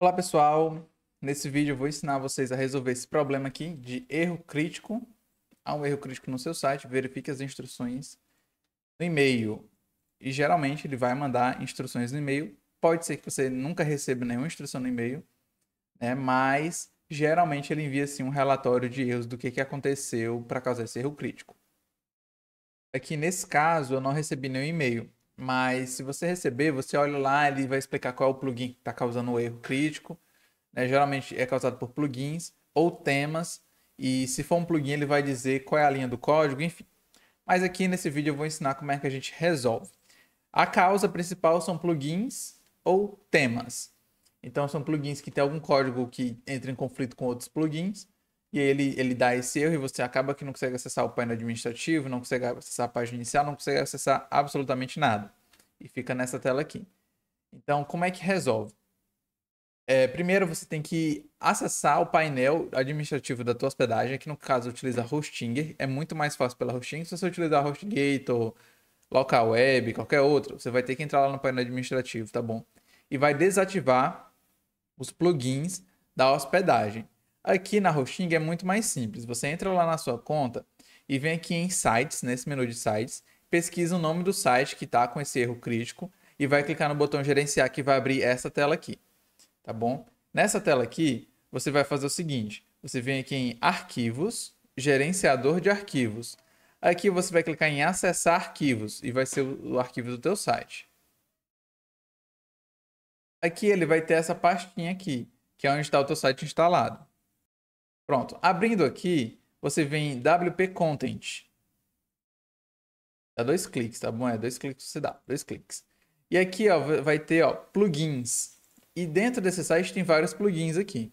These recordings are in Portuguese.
Olá pessoal, nesse vídeo eu vou ensinar vocês a resolver esse problema aqui de erro crítico. Há um erro crítico no seu site, verifique as instruções no e-mail. E geralmente ele vai mandar instruções no e-mail. Pode ser que você nunca receba nenhuma instrução no e-mail, né? mas geralmente ele envia assim, um relatório de erros do que, que aconteceu para causar esse erro crítico. Aqui nesse caso eu não recebi nenhum e-mail, mas se você receber, você olha lá, ele vai explicar qual é o plugin que está causando o erro crítico. Né? Geralmente é causado por plugins ou temas. E se for um plugin, ele vai dizer qual é a linha do código, enfim. Mas aqui nesse vídeo eu vou ensinar como é que a gente resolve. A causa principal são plugins ou temas. Então são plugins que têm algum código que entra em conflito com outros plugins. E aí ele, ele dá esse erro e você acaba que não consegue acessar o painel administrativo, não consegue acessar a página inicial, não consegue acessar absolutamente nada. E fica nessa tela aqui. Então, como é que resolve? É, primeiro, você tem que acessar o painel administrativo da tua hospedagem, que no caso utiliza Hostinger. É muito mais fácil pela Hostinger. Se você utilizar HostGator, LocalWeb, qualquer outro, você vai ter que entrar lá no painel administrativo, tá bom? E vai desativar os plugins da hospedagem. Aqui na Hosting é muito mais simples. Você entra lá na sua conta e vem aqui em Sites, nesse menu de Sites, pesquisa o nome do site que está com esse erro crítico e vai clicar no botão Gerenciar que vai abrir essa tela aqui, tá bom? Nessa tela aqui, você vai fazer o seguinte, você vem aqui em Arquivos, Gerenciador de Arquivos. Aqui você vai clicar em Acessar Arquivos e vai ser o arquivo do teu site. Aqui ele vai ter essa pastinha aqui, que é onde está o teu site instalado. Pronto. Abrindo aqui, você vem em WP Content. Dá dois cliques, tá bom? É dois cliques você dá, dois cliques. E aqui, ó, vai ter, ó, plugins. E dentro desse site tem vários plugins aqui.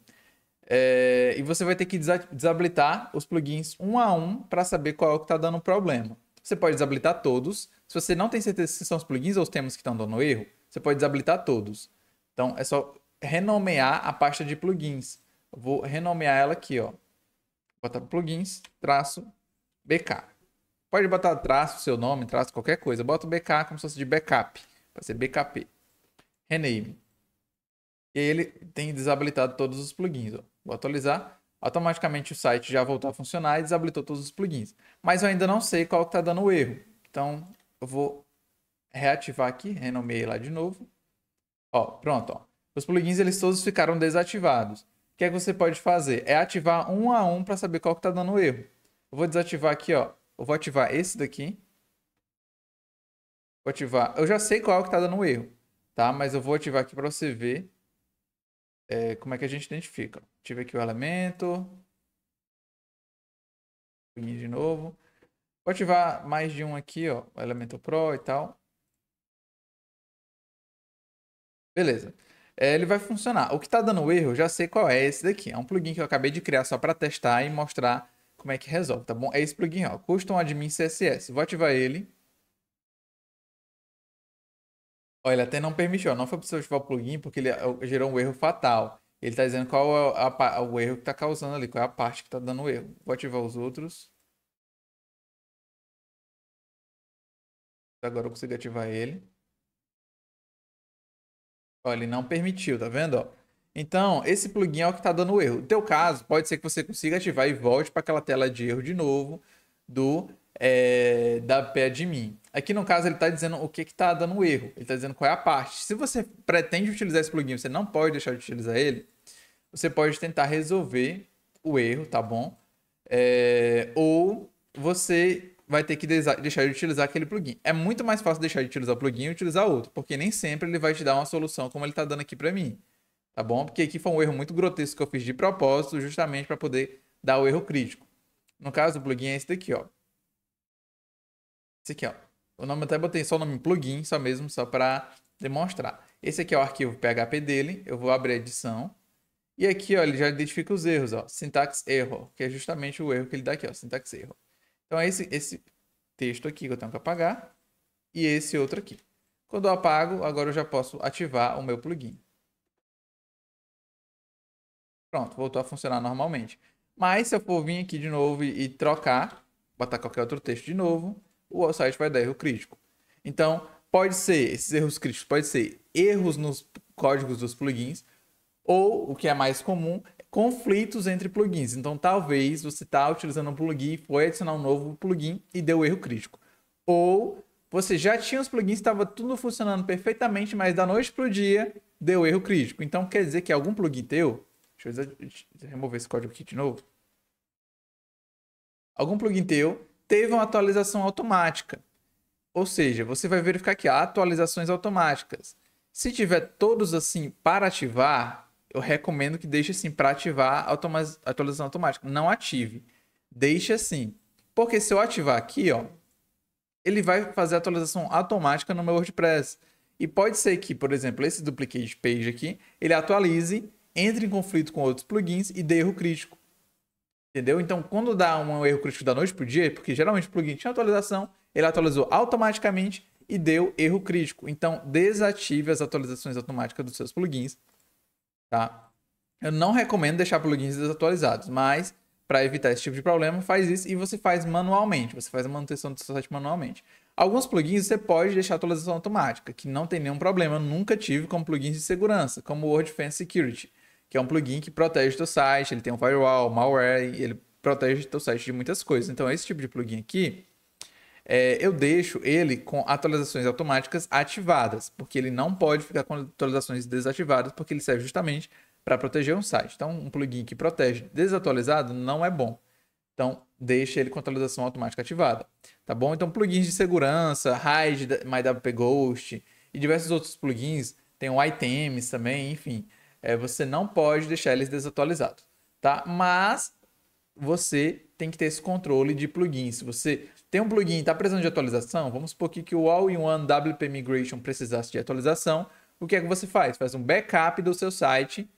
É... e você vai ter que desabilitar os plugins um a um para saber qual é o que está dando problema. Você pode desabilitar todos. Se você não tem certeza se são os plugins ou os temas que estão dando erro, você pode desabilitar todos. Então, é só renomear a pasta de plugins vou renomear ela aqui, ó. Botar plugins, traço, BK. Pode botar traço, seu nome, traço, qualquer coisa. Bota o BK como se fosse de backup. Vai ser BKP. Rename. E aí ele tem desabilitado todos os plugins. Ó. Vou atualizar. Automaticamente o site já voltou a funcionar e desabilitou todos os plugins. Mas eu ainda não sei qual está dando o erro. Então eu vou reativar aqui, renomeei lá de novo. Ó, pronto. Ó. Os plugins eles todos ficaram desativados. O que é que você pode fazer? É ativar um a um para saber qual que está dando erro. Eu vou desativar aqui, ó. Eu vou ativar esse daqui. Vou ativar. Eu já sei qual que está dando erro, tá? Mas eu vou ativar aqui para você ver é, como é que a gente identifica. Tive aqui o elemento. De novo. Vou ativar mais de um aqui, ó. Elemento Pro e tal. Beleza é, ele vai funcionar. O que está dando erro, eu já sei qual é esse daqui. É um plugin que eu acabei de criar só para testar e mostrar como é que resolve, tá bom? É esse plugin, ó, Custom Admin CSS. Vou ativar ele. Olha, ele até não permitiu, não foi possível ativar o plugin porque ele gerou um erro fatal. Ele está dizendo qual é a, a, o erro que está causando ali, qual é a parte que está dando erro. Vou ativar os outros. Agora eu consigo ativar ele. Olha, ele não permitiu, tá vendo? Então, esse plugin é o que está dando erro. No teu caso, pode ser que você consiga ativar e volte para aquela tela de erro de novo do é, da PADMIN. Aqui no caso ele está dizendo o que está dando erro, ele está dizendo qual é a parte. Se você pretende utilizar esse plugin, você não pode deixar de utilizar ele, você pode tentar resolver o erro, tá bom? É, ou você vai ter que deixar de utilizar aquele plugin. É muito mais fácil deixar de utilizar o plugin e utilizar outro, porque nem sempre ele vai te dar uma solução como ele está dando aqui para mim. Tá bom? Porque aqui foi um erro muito grotesco que eu fiz de propósito, justamente para poder dar o erro crítico. No caso, o plugin é esse daqui, ó. Esse aqui, ó. O nome até botei só o nome plugin, só mesmo, só para demonstrar. Esse aqui é o arquivo PHP dele. Eu vou abrir a edição. E aqui, ó, ele já identifica os erros, ó. Syntax error, que é justamente o erro que ele dá aqui, ó. Syntax error. Então é esse, esse texto aqui que eu tenho que apagar e esse outro aqui. Quando eu apago, agora eu já posso ativar o meu plugin. Pronto, voltou a funcionar normalmente. Mas se eu for vir aqui de novo e trocar, botar qualquer outro texto de novo, o site vai dar erro crítico. Então, pode ser, esses erros críticos, pode ser erros nos códigos dos plugins, ou o que é mais comum conflitos entre plugins. Então, talvez você está utilizando um plugin foi adicionar um novo plugin e deu erro crítico. Ou você já tinha os plugins, estava tudo funcionando perfeitamente, mas da noite para o dia deu erro crítico. Então, quer dizer que algum plugin teu... Deixa eu remover esse código aqui de novo. Algum plugin teu teve uma atualização automática. Ou seja, você vai verificar que atualizações automáticas. Se tiver todos assim para ativar, eu recomendo que deixe assim para ativar a atualização automática. Não ative. Deixe assim. Porque se eu ativar aqui, ó, ele vai fazer a atualização automática no meu WordPress. E pode ser que, por exemplo, esse duplicate page aqui, ele atualize, entre em conflito com outros plugins e dê erro crítico. Entendeu? Então, quando dá um erro crítico da noite para o dia, é porque geralmente o plugin tinha atualização, ele atualizou automaticamente e deu erro crítico. Então, desative as atualizações automáticas dos seus plugins tá? Eu não recomendo deixar plugins desatualizados, mas para evitar esse tipo de problema, faz isso e você faz manualmente, você faz a manutenção do seu site manualmente. Alguns plugins você pode deixar atualização automática, que não tem nenhum problema, eu nunca tive com plugins de segurança, como o WordFence Security, que é um plugin que protege teu site, ele tem um firewall, malware, ele protege teu site de muitas coisas. Então esse tipo de plugin aqui, é, eu deixo ele com atualizações automáticas ativadas, porque ele não pode ficar com atualizações desativadas, porque ele serve justamente para proteger um site. Então, um plugin que protege desatualizado não é bom. Então, deixe ele com atualização automática ativada, tá bom? Então, plugins de segurança, RAID, MyWP Ghost e diversos outros plugins, tem o iTems também, enfim, é, você não pode deixar eles desatualizados, tá? Mas você tem que ter esse controle de plugins. Se você tem um plugin e está precisando de atualização, vamos supor que o All-in-One WP Migration precisasse de atualização, o que é que você faz? Faz um backup do seu site,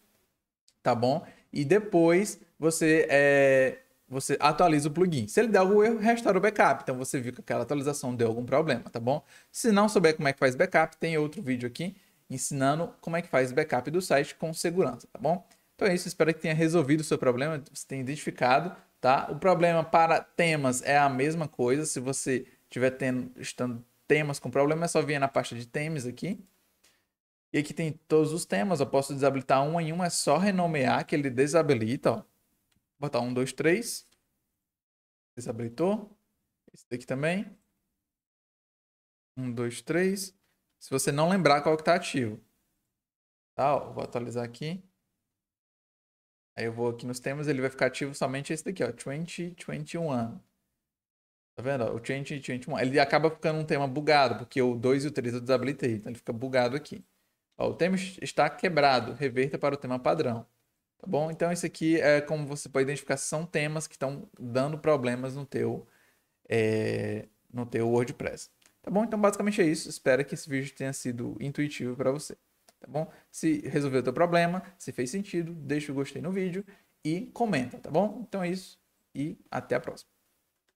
tá bom? E depois você, é, você atualiza o plugin. Se ele der algum erro, restaura o backup. Então você viu que aquela atualização deu algum problema, tá bom? Se não souber como é que faz backup, tem outro vídeo aqui ensinando como é que faz backup do site com segurança, tá bom? Então é isso, espero que tenha resolvido o seu problema, você tenha identificado, tá? O problema para temas é a mesma coisa, se você tiver tendo, estando temas com problema, é só vir na pasta de temas aqui. E aqui tem todos os temas, eu posso desabilitar um em um, é só renomear que ele desabilita, ó. Botar um, dois, três. Desabilitou. Esse daqui também. Um, dois, três. Se você não lembrar qual que tá ativo. Tá, ó, vou atualizar aqui. Aí eu vou aqui nos temas, ele vai ficar ativo somente esse daqui, ó, 2021. Tá vendo? O 2021. Ele acaba ficando um tema bugado, porque o 2 e o 3 eu desabilitei, então ele fica bugado aqui. Ó, o tema está quebrado, reverta para o tema padrão. Tá bom? Então isso aqui é como você pode identificar, são temas que estão dando problemas no teu, é, no teu WordPress. Tá bom? Então basicamente é isso. Espero que esse vídeo tenha sido intuitivo para você tá bom? Se resolveu o teu problema, se fez sentido, deixa o gostei no vídeo e comenta, tá bom? Então é isso e até a próxima.